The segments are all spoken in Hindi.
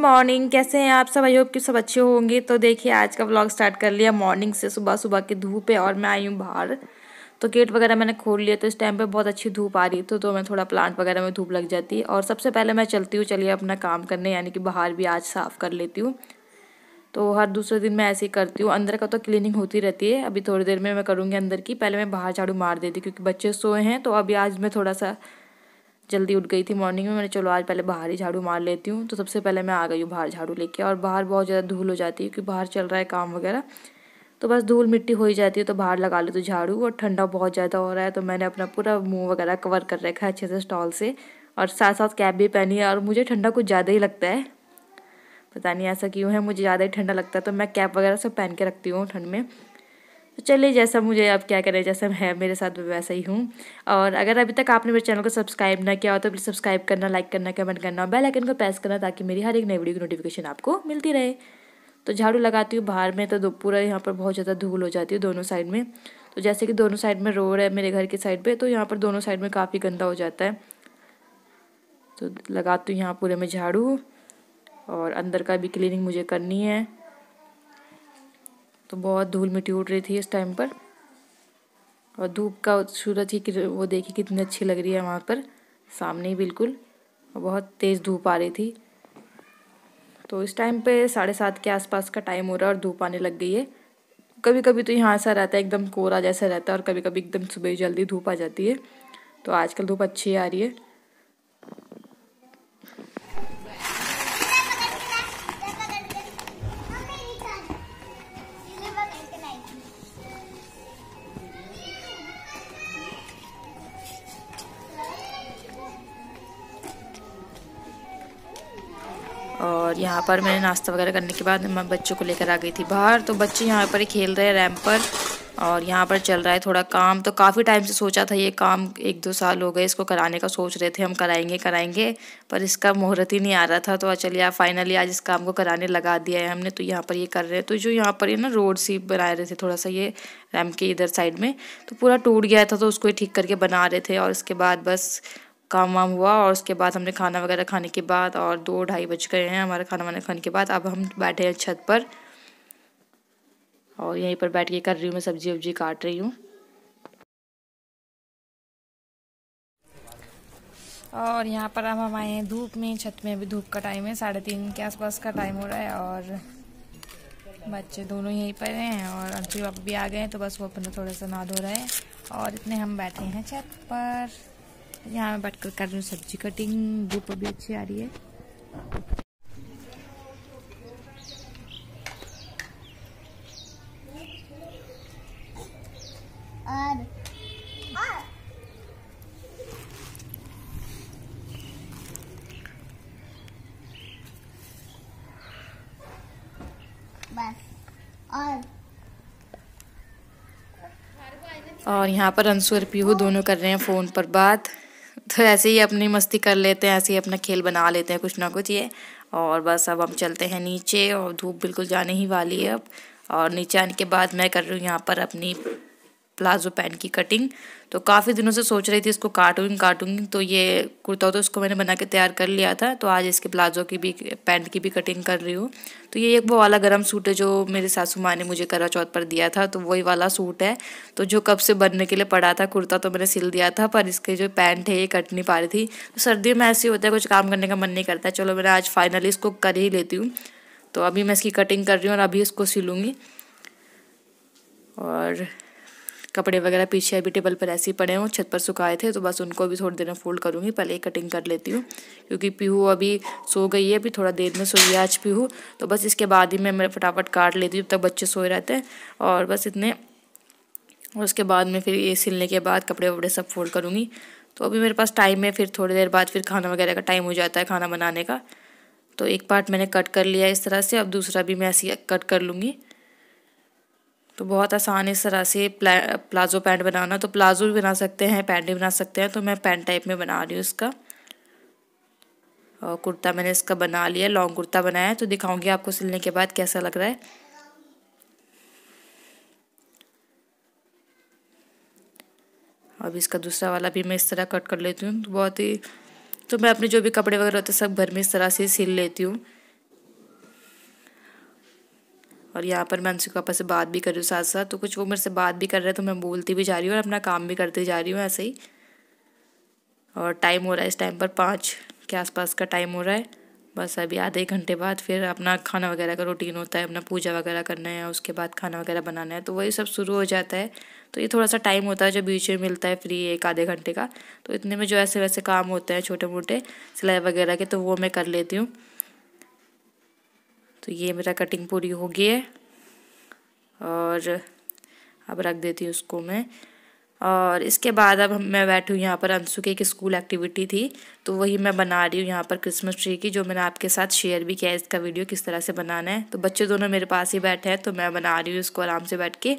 मॉर्निंग कैसे हैं आप सब आई होप कि सब अच्छे होंगे तो देखिए आज का व्लॉग स्टार्ट कर लिया मॉर्निंग से सुबह सुबह की धूप है और मैं आई हूँ बाहर तो गेट वगैरह मैंने खोल लिया तो इस टाइम पे बहुत अच्छी धूप आ रही थी तो, तो मैं थोड़ा प्लांट वगैरह में धूप लग जाती है और सबसे पहले मैं चलती हूँ चलिए अपना काम करने यानी कि बाहर भी आज साफ़ कर लेती हूँ तो हर दूसरे दिन मैं ऐसे ही करती हूँ अंदर का तो क्लीनिंग होती रहती है अभी थोड़ी देर में मैं करूँगी अंदर की पहले मैं बाहर झाड़ू मार देती क्योंकि बच्चे सोए हैं तो अभी आज मैं थोड़ा सा जल्दी उठ गई थी मॉर्निंग में मैंने चलो आज पहले बाहर ही झाड़ू मार लेती हूँ तो सबसे पहले मैं आ गई हूँ बाहर झाड़ू लेके और बाहर बहुत ज़्यादा धूल हो जाती है क्योंकि बाहर चल रहा है काम वगैरह तो बस धूल मिट्टी हो ही जाती है तो बाहर लगा लेती हूँ तो झाड़ू और ठंडा बहुत ज़्यादा हो रहा है तो मैंने अपना पूरा मुँह वगैरह कवर कर रखा है अच्छे से स्टॉल से और साथ साथ कैप भी पहनी है और मुझे ठंडा कुछ ज़्यादा ही लगता है पता नहीं ऐसा क्यों है मुझे ज़्यादा ही ठंडा लगता है तो मैं कैप वगैरह सब पहन के रखती हूँ ठंड में तो चलिए जैसा मुझे अब क्या करें जैसा मैं मेरे साथ भी वैसा ही हूँ और अगर अभी तक आपने मेरे चैनल को सब्सक्राइब ना किया हो तो प्लीज़ सब्सक्राइब करना लाइक करना कमेंट करना और बेल आइकन को प्रेस करना ताकि मेरी हर एक नई वीडियो की नोटिफिकेशन आपको मिलती रहे तो झाड़ू लगाती हूँ बाहर में तो पूरा यहाँ पर बहुत ज़्यादा धूल हो जाती है दोनों साइड में तो जैसे कि दोनों साइड में रोड है मेरे घर के साइड पर तो यहाँ पर दोनों साइड में काफ़ी गंदा हो जाता है तो लगाती हूँ यहाँ पूरे में झाड़ू और अंदर का भी क्लीनिंग मुझे करनी है तो बहुत धूल मिट्टी उड़ रही थी इस टाइम पर और धूप का सूरज ही वो देखी कितनी अच्छी लग रही है वहाँ पर सामने ही बिल्कुल और बहुत तेज़ धूप आ रही थी तो इस टाइम पे साढ़े सात के आसपास का टाइम हो रहा है और धूप आने लग गई है कभी कभी तो यहाँ ऐसा रहता है एकदम कोहरा जैसा रहता है और कभी कभी एकदम सुबह जल्दी धूप आ जाती है तो आजकल धूप अच्छी आ रही है और यहाँ पर मैंने नाश्ता वगैरह करने के बाद मैं बच्चों को लेकर आ गई थी बाहर तो बच्चे यहाँ पर ही खेल रहे हैं रैम पर और यहाँ पर चल रहा है थोड़ा काम तो काफ़ी टाइम से सोचा था ये काम एक दो साल हो गए इसको कराने का सोच रहे थे हम कराएंगे कराएंगे पर इसका मुहूर्त ही नहीं आ रहा था तो चलिए फाइनली आज इस काम को कराने लगा दिया है हमने तो यहाँ पर ये कर रहे हैं तो जो यहाँ पर ये ना रोड सी बना रहे थे थोड़ा सा ये रैम के इधर साइड में तो पूरा टूट गया था तो उसको ठीक करके बना रहे थे और इसके बाद बस काम वाम हुआ और उसके बाद हमने खाना वगैरह खाने के बाद और दो ढाई बज गए हैं हमारा खाना वाना खाने के बाद अब हम बैठे हैं छत पर और यहीं पर बैठ के कर रही हूँ मैं सब्जी वब्जी काट रही हूँ और यहाँ पर हम आए हैं धूप में छत में अभी धूप का टाइम है साढ़े तीन के आसपास का टाइम हो रहा है और बच्चे दोनों यहीं पर हैं और अंशु पापा भी आ गए हैं तो बस वो अपना थोड़ा सा नहा धो रहे हैं और इतने हम बैठे हैं छत पर यहाँ मैं बैठ कर कर रही हूँ सब्जी कटिंग धूप अभी अच्छी आ रही है और यहाँ पर अंशु और पीहू दोनों कर रहे हैं फ़ोन पर बात तो ऐसे ही अपनी मस्ती कर लेते हैं ऐसे ही अपना खेल बना लेते हैं कुछ ना कुछ ये और बस अब हम चलते हैं नीचे और धूप बिल्कुल जाने ही वाली है अब और नीचे आने के बाद मैं कर रही हूँ यहाँ पर अपनी प्लाजो पैंट की कटिंग तो काफ़ी दिनों से सोच रही थी इसको काटूंगी काटूंगी तो ये कुर्ता तो उसको मैंने बना के तैयार कर लिया था तो आज इसके प्लाजो की भी पैंट की भी कटिंग कर रही हूँ तो ये एक वो वाला गर्म सूट है जो मेरी सासू माँ ने मुझे करा चौथ पर दिया था तो वही वाला सूट है तो जो कब से बनने के लिए पड़ा था कुर्ता तो मैंने सिल दिया था पर इसके जो पैंट है ये कट नहीं पा रही थी तो सर्दियों में ऐसे होता है कुछ काम करने का मन नहीं करता चलो मैंने आज फाइनली इसको कर ही लेती हूँ तो अभी मैं इसकी कटिंग कर रही हूँ और अभी इसको सिलूँगी और कपड़े वगैरह पीछे अभी टेबल पर ऐसे ही पड़े हों छत पर सुखाए थे तो बस उनको भी थोड़ी देर में फोल्ड करूँगी पहले कटिंग कर लेती हूँ क्योंकि पीहू अभी सो गई है अभी थोड़ा देर में सोई आज पीहू तो बस इसके बाद ही मैं मेरे फटाफट काट लेती हूँ जब तक बच्चे सोए रहते हैं और बस इतने और उसके बाद में फिर ये सिलने के बाद कपड़े वपड़े सब फोल्ड करूँगी तो अभी मेरे पास टाइम है फिर थोड़ी देर बाद फिर खाना वगैरह का टाइम हो जाता है खाना बनाने का तो एक पार्ट मैंने कट कर लिया इस तरह से अब दूसरा भी मैं ऐसे कट कर लूँगी तो बहुत आसान है इस तरह से प्ला प्लाज़ो पैंट बनाना तो प्लाज़ो भी बना सकते हैं पैंट भी बना सकते हैं तो मैं पैंट टाइप में बना रही हूँ इसका और कुर्ता मैंने इसका बना लिया लॉन्ग कुर्ता बनाया तो दिखाऊंगी आपको सिलने के बाद कैसा लग रहा है अब इसका दूसरा वाला भी मैं इस तरह कट कर लेती हूँ तो बहुत ही तो मैं अपने जो भी कपड़े वगैरह होते सब भर में इस तरह से सिल लेती हूँ और यहाँ पर मैं उनसे पापा से बात भी कर रही हूँ साथ साथ तो कुछ वो मेरे से बात भी कर रहे हैं तो मैं बोलती भी जा रही हूँ और अपना काम भी करती जा रही हूँ ऐसे ही और टाइम हो रहा है इस टाइम पर पाँच के आसपास का टाइम हो रहा है बस अभी आधे घंटे बाद फिर अपना खाना वगैरह का रूटीन होता है अपना पूजा वगैरह करना है उसके बाद खाना वगैरह बनाना है तो वही सब शुरू हो जाता है तो ये थोड़ा सा टाइम होता है जो बीच में मिलता है फ्री एक आधे घंटे का तो इतने में जो ऐसे वैसे काम होते हैं छोटे मोटे सिलाई वगैरह के तो वो मैं कर लेती हूँ तो ये मेरा कटिंग पूरी हो गई है और अब रख देती हूँ उसको मैं और इसके बाद अब मैं बैठी हूँ यहाँ पर अंशु की एक स्कूल एक्टिविटी थी तो वही मैं बना रही हूँ यहाँ पर क्रिसमस ट्री की जो मैंने आपके साथ शेयर भी किया है इसका वीडियो किस तरह से बनाना है तो बच्चे दोनों मेरे पास ही बैठे हैं तो मैं बना रही हूँ इसको आराम से बैठ के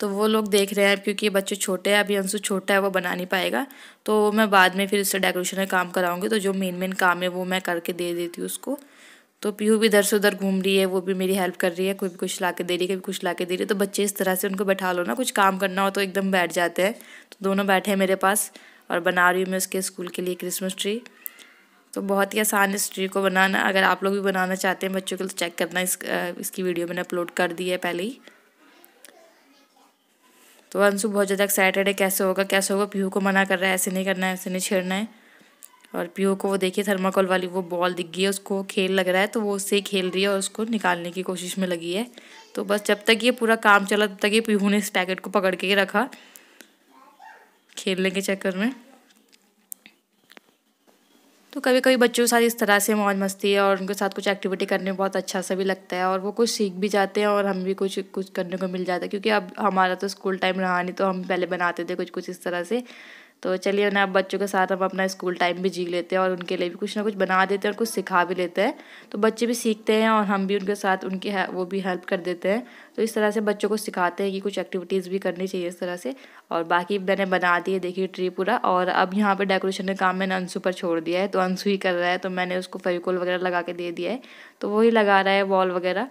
तो वो लोग देख रहे हैं क्योंकि बच्चे छोटे हैं अभी अंशु छोटा है वो बना नहीं पाएगा तो मैं बाद में फिर इससे डेकोरेशन का काम कराऊँगी तो जो मेन मेन काम है वो मैं करके दे देती हूँ उसको तो पीहू भी इधर से उधर घूम रही है वो भी मेरी हेल्प कर रही है कोई भी कुछ ला के दे रही है कभी कुछ ला के दे रही है तो बच्चे इस तरह से उनको बैठा लो ना कुछ काम करना हो तो एकदम बैठ जाते हैं तो दोनों बैठे हैं मेरे पास और बना रही हूँ मैं उसके स्कूल के लिए क्रिसमस ट्री तो बहुत ही आसान है इस ट्री को बनाना अगर आप लोग भी बनाना चाहते हैं बच्चों के लिए चेक तो करना इस इसकी वीडियो मैंने अपलोड कर दी है पहले ही तो अंशु बहुत ज़्यादा एक्साइटेड है कैसे होगा कैसे होगा पीहू को मना कर रहा है ऐसे नहीं करना है ऐसे नहीं छेड़ना है और पीहू को वो देखिए थर्माकोल वाली वो बॉल दिख गई है उसको खेल लग रहा है तो वो उससे खेल रही है और उसको निकालने की कोशिश में लगी है तो बस जब तक ये पूरा काम चला तब तक ये पीहू ने इस पैकेट को पकड़ के रखा खेलने के चक्कर में तो कभी कभी बच्चों के साथ इस तरह से मौज मस्ती है और उनके साथ कुछ एक्टिविटी करने में बहुत अच्छा सा भी लगता है और वो कुछ सीख भी जाते हैं और हम भी कुछ कुछ करने को मिल जाता है क्योंकि अब हमारा तो स्कूल टाइम रहा नहीं तो हम पहले बनाते थे कुछ कुछ इस तरह से तो चलिए ना बच्चों के साथ हम अपना स्कूल टाइम भी जी लेते हैं और उनके लिए भी कुछ ना कुछ बना देते हैं और कुछ सिखा भी लेते हैं तो बच्चे भी सीखते हैं और हम भी उनके साथ उनकी वो भी हेल्प कर देते हैं तो इस तरह से बच्चों को सिखाते हैं कि कुछ एक्टिविटीज़ भी करनी चाहिए इस तरह से और बाकी मैंने बना दिए देखिए ट्री पूरा और अब यहाँ पर डेकोरेशन का काम मैंने अंशु पर छोड़ दिया है तो अंशु ही कर रहा है तो मैंने उसको फेविकोल वगैरह लगा के दे दिया है तो वही लगा रहा है वॉल वगैरह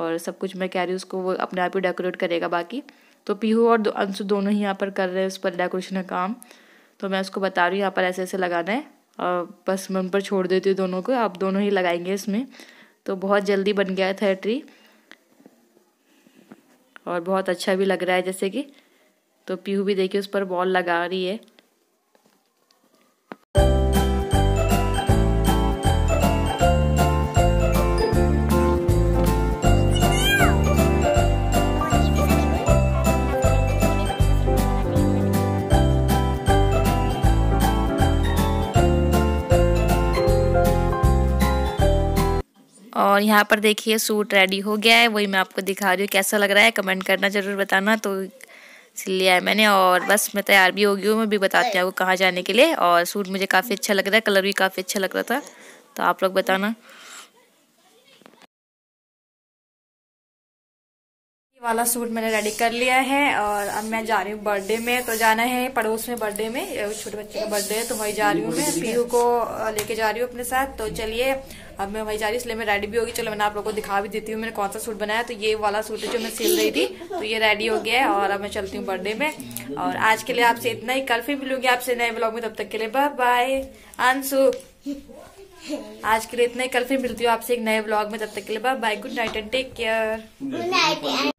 और सब कुछ मैं कह रही हूँ उसको वो अपने आप ही डेकोरेट करेगा बाकी तो पीहू और अंशु दोनों ही यहाँ पर कर रहे हैं उस पर डेकोरेशन का काम तो मैं उसको बता रही हूँ यहाँ पर ऐसे ऐसे लगाना है और बस मन पर छोड़ देती हूँ दोनों को आप दोनों ही लगाएंगे इसमें तो बहुत जल्दी बन गया था ट्री और बहुत अच्छा भी लग रहा है जैसे कि तो पीहू भी देखिए उस पर बॉल लगा रही है और यहाँ पर देखिए सूट रेडी हो गया है वही मैं आपको दिखा रही हूँ कैसा लग रहा है कमेंट करना ज़रूर बताना तो लिया है मैंने और बस मैं तैयार भी हो गई हूँ मैं भी बताती हूँ आपको कहाँ जाने के लिए और सूट मुझे काफ़ी अच्छा लग रहा है कलर भी काफ़ी अच्छा लग रहा था तो आप लोग बताना वाला सूट मैंने रेडी कर लिया है और अब मैं जा रही हूँ बर्थडे में तो जाना है पड़ोस में बर्थडे में छोटे बच्चे का बर्थडे है तो वही जा रही हूँ मैं पीहू को लेके जा रही हूँ अपने साथ तो चलिए अब मैं वही जा रही हूँ इसलिए मैं रेडी भी होगी चलो मैंने आप लोगों को दिखा भी देती हूँ मैंने कौन सा सूट बनाया तो ये वाला सूट है जो मैं सिल रही थी तो ये रेडी हो गया है और अब मैं चलती हूँ बर्थडे में और आज के लिए आपसे इतना ही कल फिर मिलूंगी आपसे नए ब्लॉग में तब तक के लिए बाय बाय अंशु आज के लिए इतना ही कल फिर मिलती हूँ आपसे एक नए ब्लॉग में तब तक के लिए bye bye good night and take care